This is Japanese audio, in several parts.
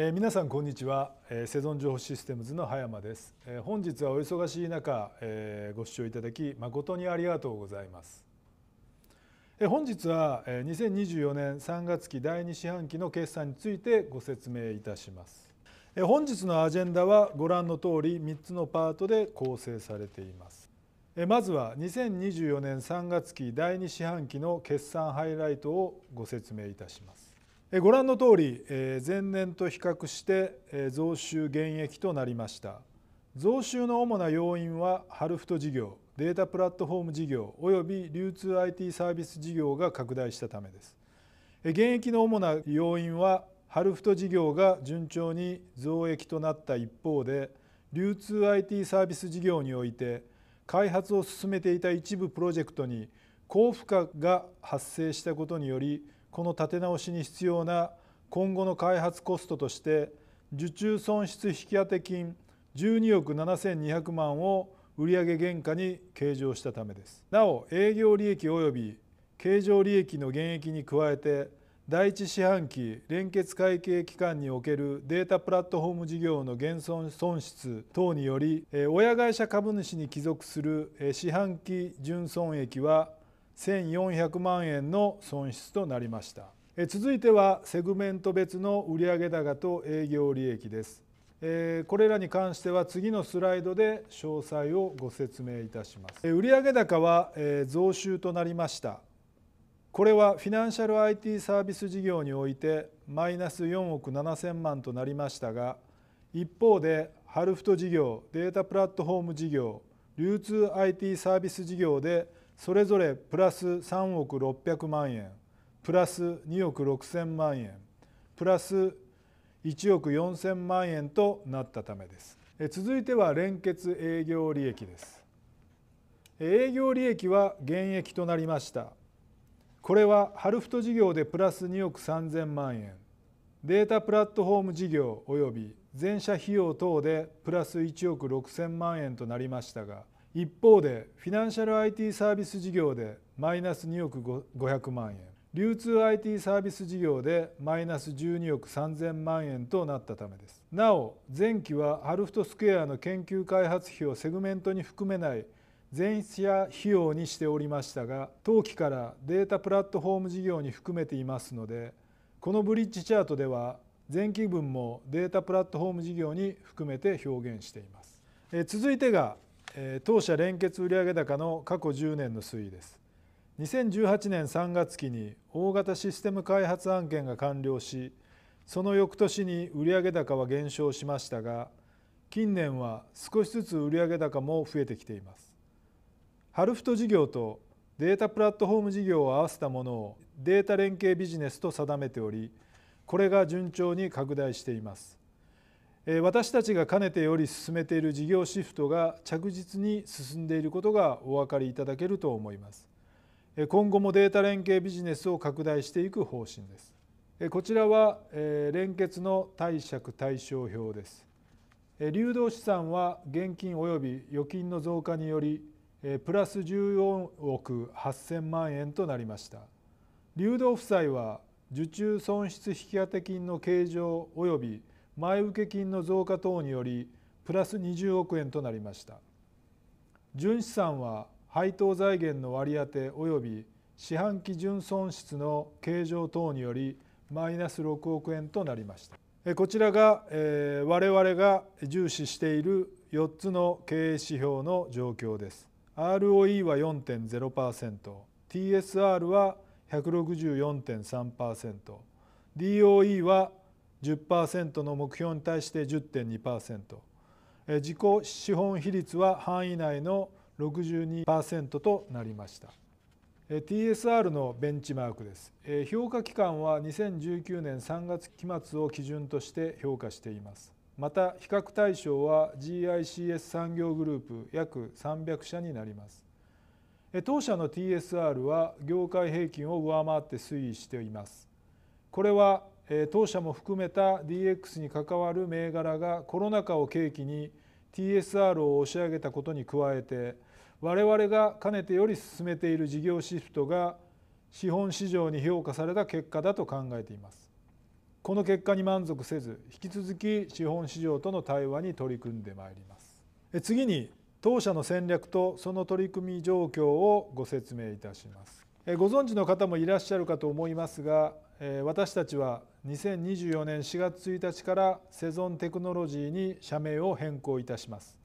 えー、皆さんこんにちは、えー、セゾン情報システムズの早間です、えー、本日はお忙しい中、えー、ご視聴いただき誠にありがとうございます、えー、本日は、えー、2024年3月期第2四半期の決算についてご説明いたします、えー、本日のアジェンダはご覧の通り3つのパートで構成されていますまずは2024年3月期第2四半期の決算ハイライトをご説明いたしますご覧の通り前年と比較して増収減益となりました増収の主な要因はハルフト事業データプラットフォーム事業および流通 IT サービス事業が拡大したためです減益の主な要因はハルフト事業が順調に増益となった一方で流通 IT サービス事業において開発を進めていた一部プロジェクトに高負荷が発生したことによりこの立て直しに必要な今後の開発コストとして受注損失引当金12億7200万を売上原価に計上したためですなお営業利益及び経常利益の減益に加えて第一四半期連結会計期間におけるデータプラットフォーム事業の減損損失等により親会社株主に帰属する四半期純損益は1400万円の損失となりました続いてはセグメント別の売上高と営業利益ですこれらに関しては次のスライドで詳細をご説明いたします売上高は増収となりましたこれはフィナンシャル IT サービス事業においてマイナス4億7000万となりましたが一方でハルフト事業データプラットフォーム事業流通 IT サービス事業でそれぞれプラス3億600万円プラス2億6,000万円プラス1億4,000万円となったためです続いては連結営業利益です営業利益は減益となりましたこれはハルフト事業でプラス2億3,000万円データプラットフォーム事業及び全社費用等でプラス1億6,000万円となりましたが一方でフィナンシャル IT サービス事業でマイナス2億500万円流通 IT サービス事業でマイナス12億3000万円となったためですなお前期はハルフトスクエアの研究開発費をセグメントに含めない前や費用にしておりましたが当期からデータプラットフォーム事業に含めていますのでこのブリッジチャートでは前期分もデータプラットフォーム事業に含めて表現しています続いてが当社連結売上高の過去10年の推移です2018年3月期に大型システム開発案件が完了しその翌年に売上高は減少しましたが近年は少しずつ売上高も増えてきていますハルフト事業とデータプラットフォーム事業を合わせたものをデータ連携ビジネスと定めておりこれが順調に拡大しています私たちがかねてより進めている事業シフトが着実に進んでいることがお分かりいただけると思います今後もデータ連携ビジネスを拡大していく方針ですこちらは連結の貸借対照表です流動資産は現金及び預金の増加によりプラス14億8000万円となりました流動負債は受注損失引当金の計上及び前受金の増加等によりプラス20億円となりました純資産は配当財源の割り当て及び四半期純損失の計上等によりマイナス6億円となりましたこちらが、えー、我々が重視している4つの経営指標の状況です ROE は4.0% TSR は164.3% DOE は10%の目標に対して10.2%自己資本比率は範囲内の62%となりました TSR のベンチマークです評価期間は2019年3月期末を基準として評価していますまた比較対象は GICS 産業グループ約300社になります当社の TSR は業界平均を上回って推移していますこれは当社も含めた DX に関わる銘柄がコロナ禍を契機に TSR を押し上げたことに加えて我々がかねてより進めている事業シフトが資本市場に評価された結果だと考えていますこの結果に満足せず引き続き資本市場との対話に取り組んでまいります次に当社の戦略とその取り組み状況をご説明いたしますご存知の方もいらっしゃるかと思いますが私たちは2024年4月1日からセゾンテクノロジーに社名を変更いたします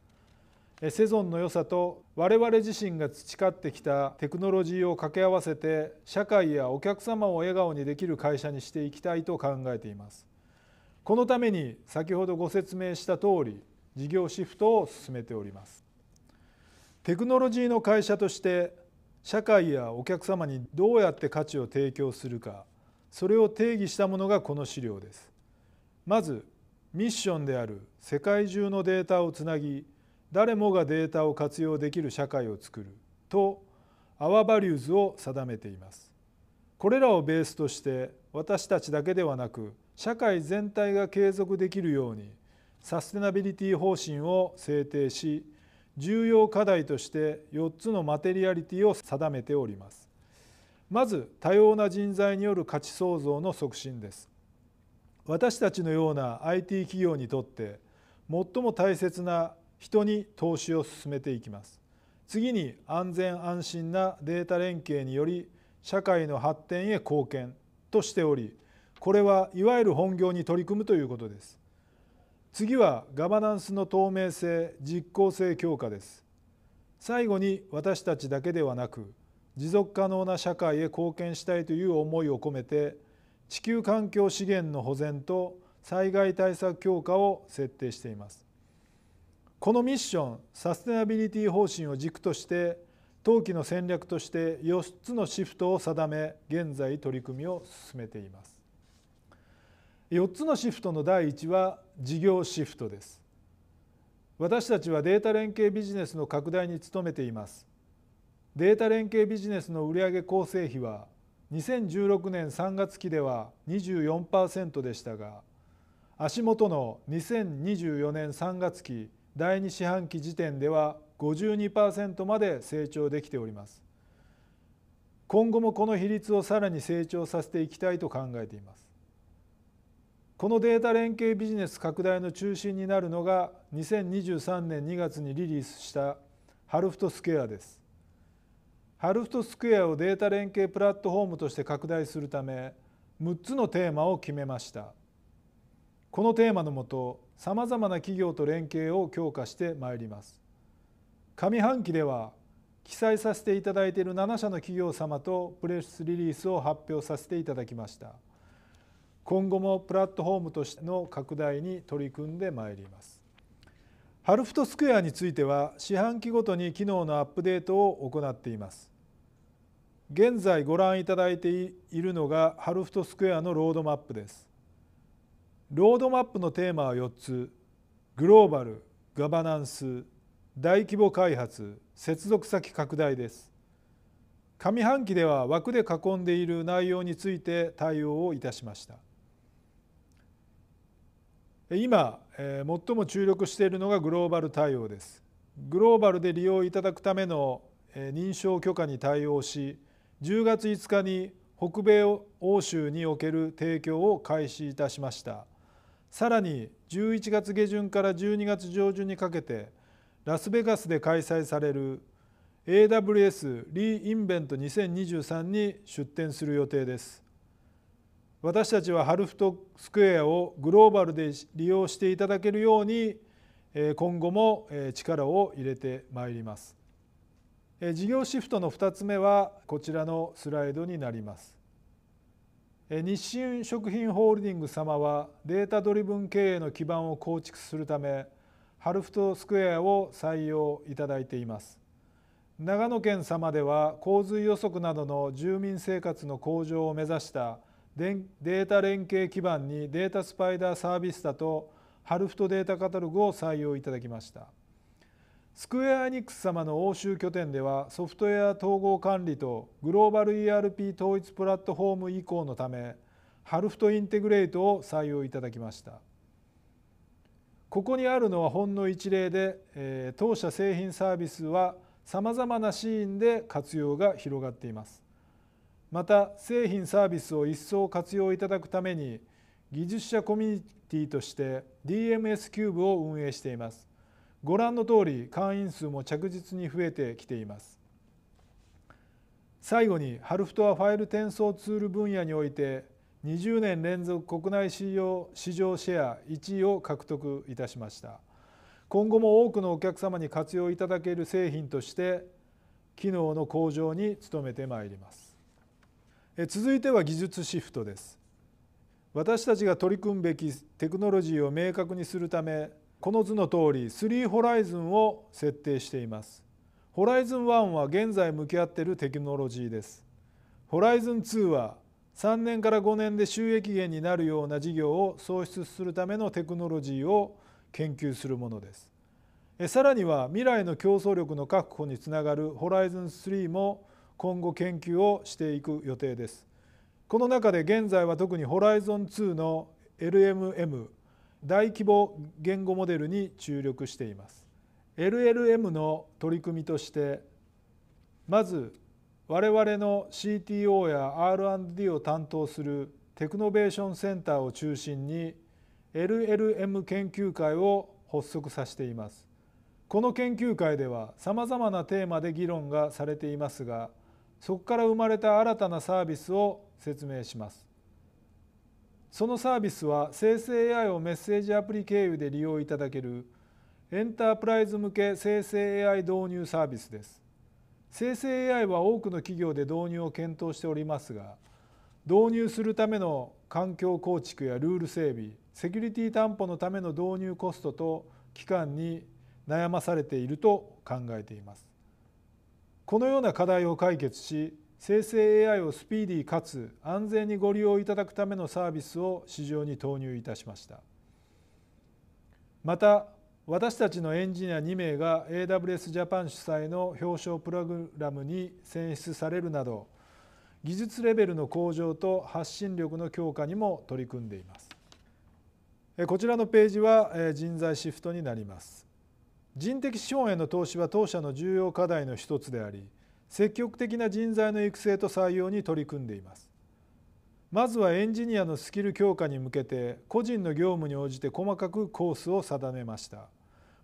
セゾンの良さと我々自身が培ってきたテクノロジーを掛け合わせて社会やお客様を笑顔にできる会社にしていきたいと考えていますこのために先ほどご説明した通り事業シフトを進めておりますテクノロジーの会社として社会やお客様にどうやって価値を提供するかそれを定義したものがこの資料ですまずミッションである世界中のデータをつなぎ誰もがデータを活用できる社会をつくるとアワバリューズを定めていますこれらをベースとして私たちだけではなく社会全体が継続できるようにサステナビリティ方針を制定し重要課題として4つのマテリアリティを定めておりますまず多様な人材による価値創造の促進です私たちのような IT 企業にとって最も大切な人に投資を進めていきます次に安全安心なデータ連携により社会の発展へ貢献としておりこれはいわゆる本業に取り組むということです次はガバナンスの透明性実効性強化です最後に私たちだけではなく持続可能な社会へ貢献したいという思いを込めて地球環境資源の保全と災害対策強化を設定していますこのミッションサステナビリティ方針を軸として当期の戦略として4つのシフトを定め現在取り組みを進めています4つのシフトの第1は事業シフトです私たちはデータ連携ビジネスの拡大に努めていますデータ連携ビジネスの売上構成比は2016年3月期では24%でしたが足元の2024年3月期第2四半期時点では52%まで成長できております今後もこの比率をさらに成長させていきたいと考えていますこのデータ連携ビジネス拡大の中心になるのが2023年2月にリリースしたハルフトスケアですハルフトスクエアをデータ連携プラットフォームとして拡大するため6つのテーマを決めましたこのテーマのもとさまざまな企業と連携を強化してまいります上半期では記載させていただいている7社の企業様とプレスリリースを発表させていただきました今後もプラットフォームとしての拡大に取り組んでまいりますハルフトスクエアについては四半期ごとに機能のアップデートを行っています現在ご覧いただいているのがハルフトスクエアのロードマップです。ロードマップのテーマは4つグローバルガバナンス大規模開発接続先拡大です上半期では枠で囲んでいる内容について対応をいたしました今最も注力しているのがグローバル対応ですグローバルで利用いただくための認証許可に対応し10月5日に北米欧州における提供を開始いたしましたさらに11月下旬から12月上旬にかけてラスベガスで開催される AWS リーインベント2023に出展する予定です私たちはハルフトスクエアをグローバルで利用していただけるように今後も力を入れてまいります事業シフトの2つ目はこちらのスライドになります日清食品ホールディングス様はデータドリブン経営の基盤を構築するためハルフトスクエアを採用いただいています長野県様では洪水予測などの住民生活の向上を目指したデータ連携基盤にデータスパイダーサービスだとハルフトデータカタログを採用いただきました。スクエア・エニックス様の欧州拠点ではソフトウェア統合管理とグローバル ERP 統一プラットフォーム移行のためハルフトインテグレートを採用いただきましたここにあるのはほんの一例で、え当社製品サービスはさまざまなシーンで活用が広がっていますまた製品サービスを一層活用いただくために技術者コミュニティとして DMS キューブを運営していますご覧の通り会員数も着実に増えてきています最後にハルフトはファイル転送ツール分野において20年連続国内市場市場シェア1位を獲得いたしました今後も多くのお客様に活用いただける製品として機能の向上に努めてまいります続いては技術シフトです私たちが取り組むべきテクノロジーを明確にするためこの図の通り3ホライズンを設定していますホライズン1は現在向き合っているテクノロジーですホライズン2は3年から5年で収益源になるような事業を創出するためのテクノロジーを研究するものですさらには未来の競争力の確保につながるホライズン3も今後研究をしていく予定ですこの中で現在は特にホライゾン2の LMM 大規模言語モデルに注力しています LLM の取り組みとしてまず我々の CTO や R&D を担当するテクノベーションセンターを中心に LLM 研究会を発足させていますこの研究会ではさまざまなテーマで議論がされていますがそこから生まれた新たなサービスを説明しますそのサービスは生成 AI をメッセージアプリ経由で利用いただけるエンタープライズ向け生成 AI 導入サービスです。生成 AI は多くの企業で導入を検討しておりますが導入するための環境構築やルール整備セキュリティ担保のための導入コストと期間に悩まされていると考えています。このような課題を解決し生成 AI をスピーディーかつ安全にご利用いただくためのサービスを市場に投入いたしましたまた私たちのエンジニア2名が AWS ジャパン主催の表彰プログラムに選出されるなど技術レベルの向上と発信力の強化にも取り組んでいますこちらのページは人材シフトになります人的資本への投資は当社の重要課題の一つであり積極的な人材の育成と採用に取り組んでいますまずはエンジニアのスキル強化に向けて個人の業務に応じて細かくコースを定めました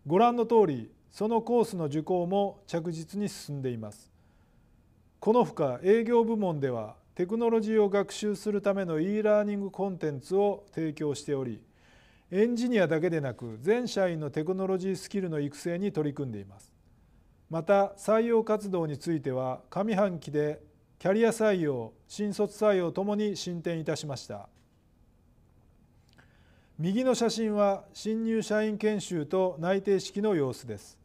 ご覧の通りそのコースの受講も着実に進んでいますこのほか営業部門ではテクノロジーを学習するための e ラーニングコンテンツを提供しておりエンジニアだけでなく全社員のテクノロジースキルの育成に取り組んでいますまた採用活動については上半期でキャリア採用新卒採用ともに進展いたしました右の写真は新入社員研修と内定式の様子です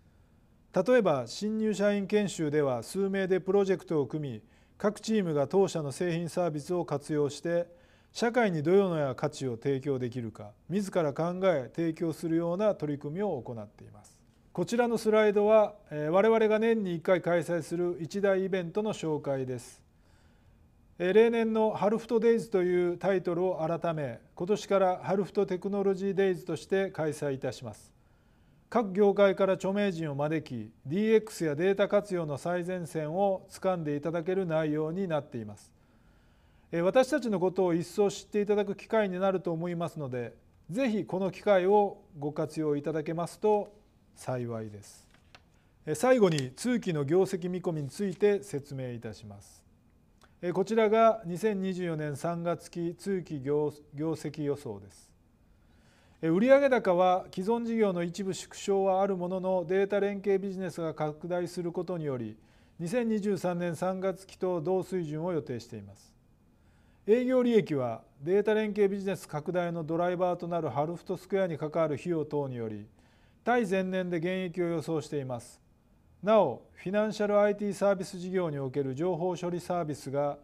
例えば新入社員研修では数名でプロジェクトを組み各チームが当社の製品サービスを活用して社会にどのような価値を提供できるか自ら考え提供するような取り組みを行っていますこちらのスライドは我々が年に1回開催する一大イベントの紹介です例年のハルフトデイズというタイトルを改め今年からハルフトテクノロジーデイズとして開催いたします各業界から著名人を招き DX やデータ活用の最前線をつかんでいただける内容になっています私たちのことを一層知っていただく機会になると思いますので是非この機会をご活用いただけますと幸いです最後に通期の業績見込みについて説明いたしますこちらが2024年3月期通期業績予想です売上高は既存事業の一部縮小はあるもののデータ連携ビジネスが拡大することにより2023年3月期と同水準を予定しています営業利益はデータ連携ビジネス拡大のドライバーとなるハルフトスクエアに関わる費用等により対前年で減益を予想していますなおフィナンシャル IT サービス事業における情報処理サービスが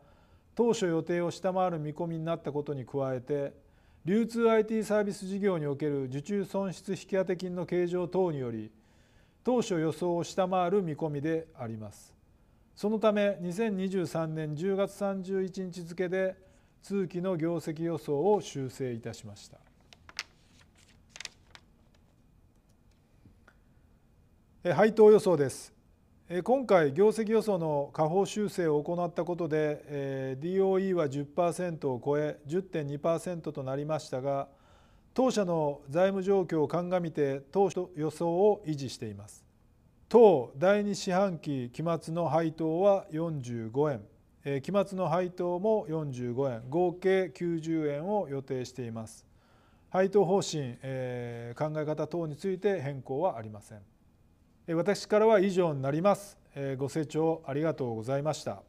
当初予定を下回る見込みになったことに加えて流通 IT サービス事業における受注損失引当金の計上等により当初予想を下回る見込みでありますそのため2023年10月31日付で通期の業績予想を修正いたしました配当予想です今回業績予想の下方修正を行ったことで DOE は10%を超え10.2%となりましたが当社の財務状況を鑑みて当初予想を維持しています当第2四半期期末の配当は45円期末の配当も45円合計90円を予定しています配当方針考え方等について変更はありません私からは以上になります。ご清聴ありがとうございました。